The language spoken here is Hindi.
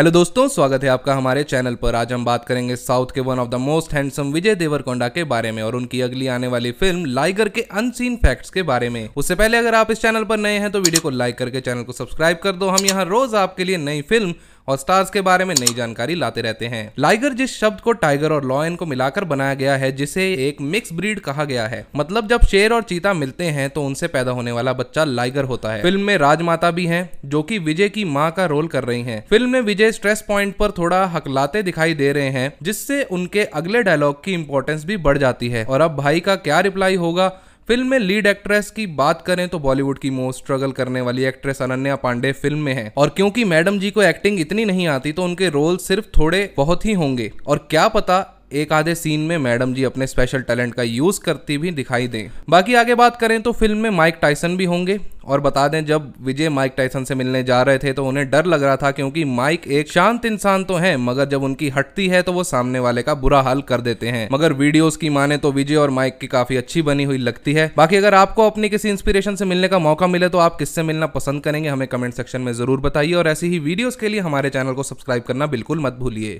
हेलो दोस्तों स्वागत है आपका हमारे चैनल पर आज हम बात करेंगे साउथ के one of the most handsome Vijay Deverakonda के बारे में और उनकी अगली आने वाली फिल्म लाइगर के अनसीन फैक्ट्स के बारे में उससे पहले अगर आप इस चैनल पर नए हैं तो वीडियो को लाइक करके चैनल को सब्सक्राइब कर दो हम यहाँ रोज आपके लिए नई फिल्म और स्टार्स के बारे में नई जानकारी लाते रहते हैं लाइगर जिस शब्द को टाइगर और लॉयन को मिलाकर बनाया गया है जिसे एक मिक्स ब्रीड कहा गया है मतलब जब शेर और चीता मिलते हैं तो उनसे पैदा होने वाला बच्चा लाइगर होता है फिल्म में राजमाता भी है जो की विजय की माँ का रोल कर रही है फिल्म में विजय स्ट्रेस पॉइंट पर थोड़ा हकलाते दिखाई दे रहे हैं जिससे उनके अगले डायलॉग की इम्पोर्टेंस भी बढ़ जाती है और अब भाई का क्या रिप्लाई होगा फिल्म में लीड एक्ट्रेस की बात करें तो बॉलीवुड की मोस्ट स्ट्रगल करने वाली एक्ट्रेस अनन्या पांडे फिल्म में है और क्योंकि मैडम जी को एक्टिंग इतनी नहीं आती तो उनके रोल सिर्फ थोड़े बहुत ही होंगे और क्या पता एक आधे सीन में मैडम जी अपने स्पेशल टैलेंट का यूज करती भी दिखाई दें बाकी आगे बात करें तो फिल्म में माइक टाइसन भी होंगे और बता दें जब विजय माइक टाइसन से मिलने जा रहे थे तो उन्हें डर लग रहा था क्योंकि माइक एक शांत इंसान तो है मगर जब उनकी हटती है तो वो सामने वाले का बुरा हाल कर देते हैं मगर वीडियोस की माने तो विजय और माइक की काफी अच्छी बनी हुई लगती है बाकी अगर आपको अपनी किसी इंस्पिरेशन से मिलने का मौका मिले तो आप किससे मिलना पसंद करेंगे हमें कमेंट सेक्शन में जरूर बताइए और ऐसी ही वीडियोस के लिए हमारे चैनल को सब्सक्राइब करना बिल्कुल मत भूलिए